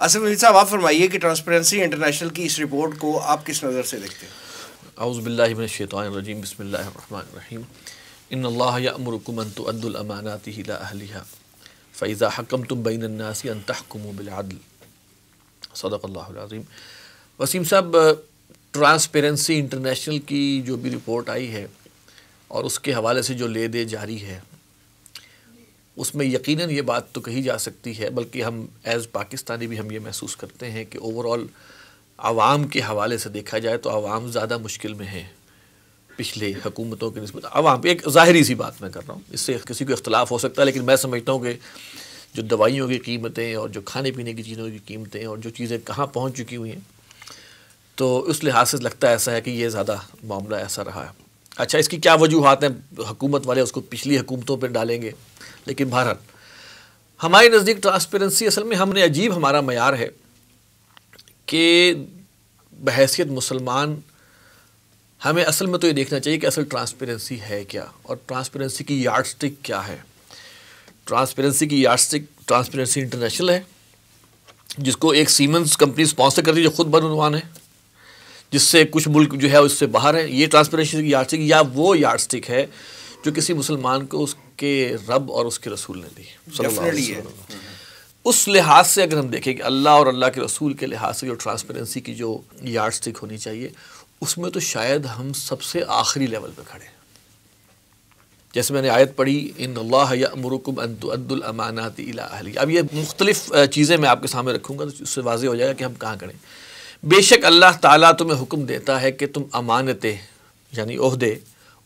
आसिफ साहब आप फरमाइए कि ट्रांसपेरेंसी इंटरनेशनल की इस रिपोर्ट को आप किस नज़र से देखते हैं अउज़बिल्लिमिनशैतरजीम बसमीम इन तो फ़ैज़ा हकम तुम बैनसी अनतहकुम बिलआदल वसीम साहब ट्रांसपेरेंसी इंटरनेशनल की जो भी रिपोर्ट आई है और उसके हवाले से जो ले दे जारी है उसमें यकीनन ये बात तो कही जा सकती है बल्कि हम एज़ पाकिस्तानी भी हम ये महसूस करते हैं कि ओवरऑल आवाम के हवाले से देखा जाए तो आवाम ज़्यादा मुश्किल में है पिछले हुकूमतों की नस्बत आवाम एक ज़ाहरी सी बात मैं कर रहा हूँ इससे किसी को इख्तलाफ हो सकता है लेकिन मैं समझता हूँ कि जो दवाइयों की कीमतें और जो खाने पीने की चीज़ों की कीमतें और जो चीज़ें कहाँ पहुँच चुकी हुई हैं तो उस लिहाज से लगता है ऐसा है कि ये ज़्यादा मामला ऐसा रहा है अच्छा इसकी क्या वजूहत हैं हुकूमत वाले उसको पिछली हुकूमतों पर डालेंगे लेकिन भारत हमारे नज़दीक ट्रांसपेरेंसी असल में हमने अजीब हमारा मैार है कि बहसीत मुसलमान हमें असल में तो ये देखना चाहिए कि असल ट्रांसपेरेंसी है क्या और ट्रांसपेरेंसी की यार्डस्टिक क्या है ट्रांसपेरेंसी की यार्डस्टिक ट्रांसपेरेंसी इंटरनेशनल है जिसको एक सीमेंस कंपनी स्पॉन्सर करती है जो खुद बनवान है जिससे कुछ मुल्क जो है उससे बाहर है ये ट्रांसपेरेंसी की यार्ड या वो यार्ड है जो किसी मुसलमान को उसके रब और उसके रसूल ने दी उस लिहाज से अगर हम देखें कि अल्लाह और अल्लाह के रसूल के लिहाज से जो ट्रांसपेरेंसी की जो यार्ड स्टिक होनी चाहिए उसमें तो शायद हम सबसे आखिरी लेवल पर खड़े जैसे मैंने आयत पढ़ी इन अल्लाह अमानात इला अहली अब ये मुख्तलिफ चीज़ें मैं आपके सामने रखूँगा तो उससे वाजे हो जाएगा कि हम कहाँ करें बेशक अल्लाह ताला तुम्हें हुक्म देता है कि तुम अमानतें यानी अहदे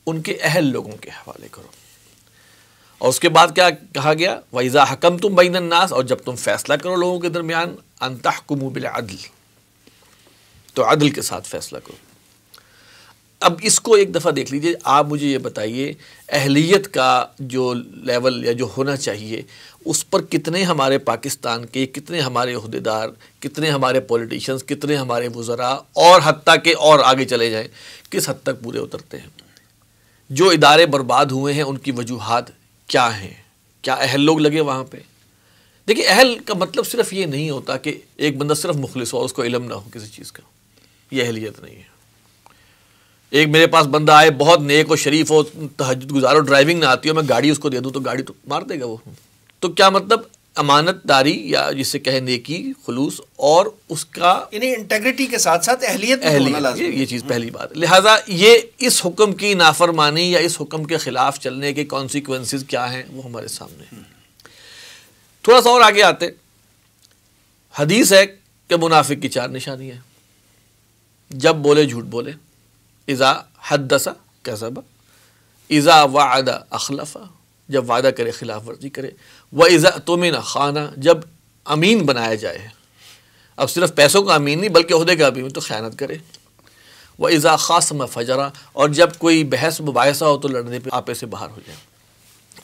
उनके अहल लोगों के हवाले करो और उसके बाद क्या कहा गया वैज़ा हकम तुम बैन नास और जब तुम फैसला करो लोगों के दरमियान अनतहकुम बिल अदल तो अदल के साथ फैसला करो अब इसको एक दफ़ा देख लीजिए आप मुझे ये बताइए अहलियत का जो लेवल या जो होना चाहिए उस पर कितने हमारे पाकिस्तान के कितने हमारे अहदेदार कितने हमारे पॉलिटिशियंस कितने हमारे वज़रा और हती के और आगे चले जाएं किस हद तक पूरे उतरते हैं जो इदारे बर्बाद हुए हैं उनकी वजूहत क्या हैं क्या अहल लोग लगे वहाँ पर देखिए अहल का मतलब सिर्फ ये नहीं होता कि एक बंदा सिर्फ मुखलिस हो उसको इलम ना हो किसी चीज़ का ये अहलियत नहीं है एक मेरे पास बंदा आए बहुत नेक और शरीफ हो तहज गुजारो ड्राइविंग ना आती हो मैं गाड़ी उसको दे दूँ तो गाड़ी तो मार देगा वो तो क्या मतलब अमानतदारी या जिसे कहे नेकी खलूस और उसका इंटेग्रिटी के साथ साथ अहलियत अहलियत ये, ये चीज़ हम्म। पहली बात लिहाजा ये इस हुक्म की नाफरमानी या इस हुक्म के ख़िलाफ़ चलने के कॉन्सिक्वेंस क्या हैं वो हमारे सामने थोड़ा सा और आगे आते हदीस है कि मुनाफिक की चार निशानी है जब बोले झूठ बोले इज़ा हदसा कैसा इज़ा वादा अखलफा जब वादा करे खिलाफ वर्जी करे व इज़ा तुमिन खाना जब अमीन बनाया जाए अब सिर्फ पैसों का अमीन नहीं बल्कि अहदे का अमीन तो ख़यानत करे व इज़ा ख़ास फजरा और जब कोई बहस मुबासा हो तो लड़ने पर आपे से बाहर हो जाए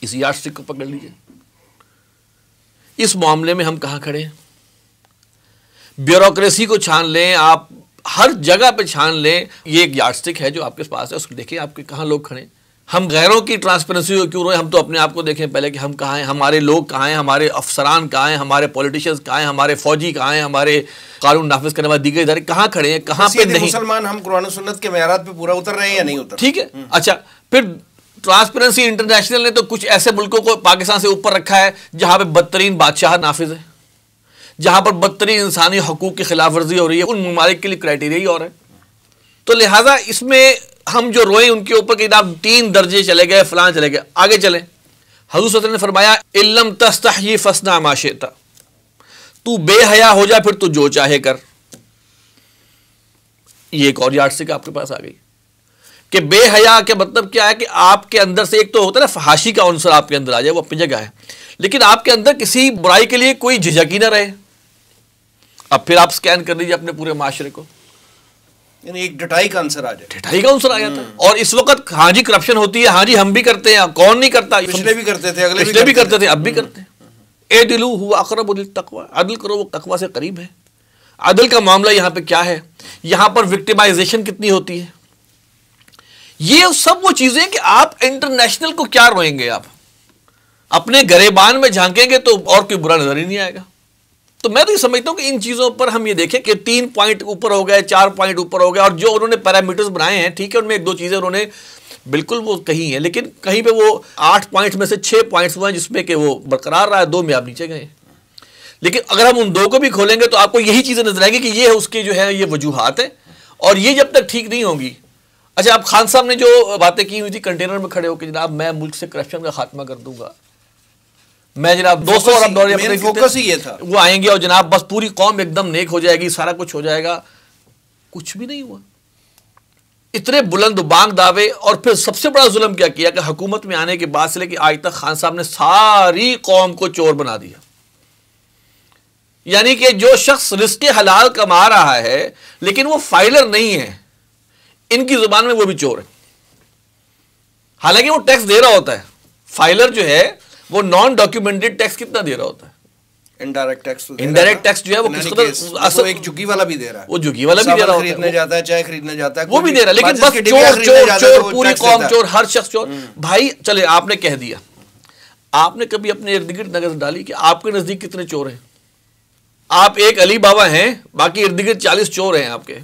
इस याद को पकड़ लीजिए इस मामले में हम कहाँ खड़े हैं ब्यूरोसी को छान लें आप हर जगह पे छान लें ये एक यार्डस्टिक है जो आपके पास है उसको देखें आपके कहाँ लोग खड़े हम गैरों की ट्रांसपेरेंसी को क्यों रोए हम तो अपने आप को देखें पहले कि हम कहाँ हैं हमारे लोग कहाँ हैं हमारे अफसरान कहाँ हैं हमारे पॉलिटिशियंस कहाँ हैं हमारे फौजी कहाँ हैं हमारे कानून नाफिज करने वाले दीगर इधारे कहाँ खड़े हैं कहाँ पे नहीं मुसलमान हम कुरान सुन्नत के मैरात पे पूरा उतर रहे हैं या नहीं उतर ठीक है हम्म। अच्छा फिर ट्रांसपेरेंसी इंटरनेशनल ने तो कुछ ऐसे मुल्कों को पाकिस्तान से ऊपर रखा है जहाँ पे बदतरीन बादशाह नाफिज है जहां पर बदतरी इंसानी हकूक़ की खिलाफ वर्जी हो रही है उन ममालिक के लिए क्राइटेरिया ही और है तो लिहाजा इसमें हम जो रोए उनके ऊपर कि आप तीन दर्जे चले गए फलां चले गए आगे चले हजूर ने फरमाया इलम तस्तः फसना माशेता तू बेहया हो जा फिर तू जो चाहे कर ये एक और यार्ड से आपके पास आ गई कि बेहया के मतलब क्या है कि आपके अंदर से एक तो होता है ना फहाशी का आंसर आपके अंदर आ जाए वो अपनी जगह है लेकिन आपके अंदर किसी बुराई के लिए कोई झिझक ही ना रहे अब फिर आप स्कैन कर लीजिए अपने पूरे माशरे को यानी एक डटाई का आंसर आ जाए डटाई का आंसर आ जाता है और इस वक्त हाँ जी करप्शन होती है हाँ जी हम भी करते हैं कौन नहीं करता पिछले भी करते थे अगले पिछले भी करते थे अब भी करते हैं ए दिलू हुआ अकरब तकवा अदल करो वो तकवा से करीब है अदल का मामला यहां पे क्या है यहां पर विक्टिमाइजेशन कितनी होती है ये सब वो चीजें कि आप इंटरनेशनल को क्या रोएंगे आप अपने गरेबान में झांकेंगे तो और कोई बुरा नजर ही नहीं आएगा तो मैं तो ये समझता हूँ कि इन चीज़ों पर हम ये देखें कि तीन पॉइंट ऊपर हो गए चार पॉइंट ऊपर हो गए और जो उन्होंने पैरामीटर्स बनाए हैं ठीक है उनमें एक दो चीज़ें उन्होंने बिल्कुल वो कही हैं लेकिन कहीं पे वो आठ पॉइंट्स में से छह पॉइंट्स हुए हैं जिसमें कि वो बरकरार रहा है दो में आप नीचे गए लेकिन अगर हम उन दो को भी खोलेंगे तो आपको यही चीज़ें नजर आएंगी कि ये है उसके जो है ये वजूहत है और ये जब तक ठीक नहीं होंगी अच्छा आप खान साहब ने जो बातें की हुई थी कंटेनर में खड़े होकर जनाब मैं मुल्क से करप्शन का खात्मा कर दूंगा मैं जनाब दो सौ अरब डॉलर फोकस ही ये था वो आएंगे और जनाब बस पूरी कौम एकदम नेक हो जाएगी सारा कुछ हो जाएगा कुछ भी नहीं हुआ इतने बुलंद बांग दावे और फिर सबसे बड़ा जुल्म क्या किया कि हुकूमत में आने के बाद से लेकर आज तक खान साहब ने सारी कौम को चोर बना दिया यानी कि जो शख्स रिश्ते हलाल कमा रहा है लेकिन वो फाइलर नहीं है इनकी जुबान में वो भी चोर है हालांकि वो टैक्स दे रहा होता है फाइलर जो है वो नॉन डॉक्यूमेंटेड टैक्स कितना दे रहा होता है इनडायरेक्ट टैक्स इनडायरेक्ट टैक्स जो है वो किसको असल एक झुग्गी वाला भी दे रहा है वो झुग्गी वाला भी दे रहा होता है जाता है चाय खरीदने जाता है वो भी दे रहा है लेकिन बस चोर चोर चोर पूरी कौम चोर हर शख्स चोर हम्म। भाई चले आपने कह दिया आपने कभी अपने इर्द गिर्द नजर डाली कि आपके नजदीक कितने चोर हैं आप एक अली बाबा हैं बाकी इर्द गिर्द चालीस चोर हैं आपके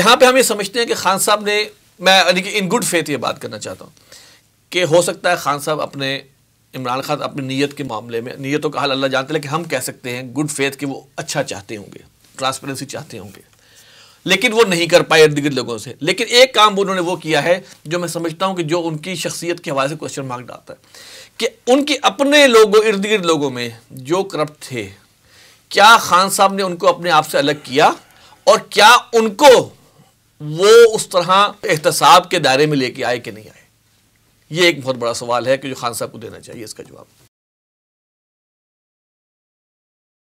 यहां पे हम ये समझते हैं कि खान साहब ने मैं इन गुड फेथ ये बात करना चाहता हूं कि हो सकता है खान साहब अपने इमरान खान अपनी नीयत के मामले में नीयतों का हाल अल्लाह जानते लेकिन हम कह सकते हैं गुड फेथ के वो अच्छा चाहते होंगे ट्रांसपेरेंसी चाहते होंगे लेकिन वो नहीं कर पाए इर्द गिर्द लोगों से लेकिन एक काम उन्होंने वो किया है जो मैं समझता हूँ कि जो उनकी शख्सियत के हवाले से क्वेश्चन मार्क डालता है कि उनके अपने लोगों इर्द गिर्द लोगों में जो करप्ट थे क्या खान साहब ने उनको अपने आप से अलग किया और क्या उनको वो उस तरह एहतसाब के दायरे में लेके आए कि नहीं आए ये एक बहुत बड़ा सवाल है कि जो खान साहब को देना चाहिए इसका जवाब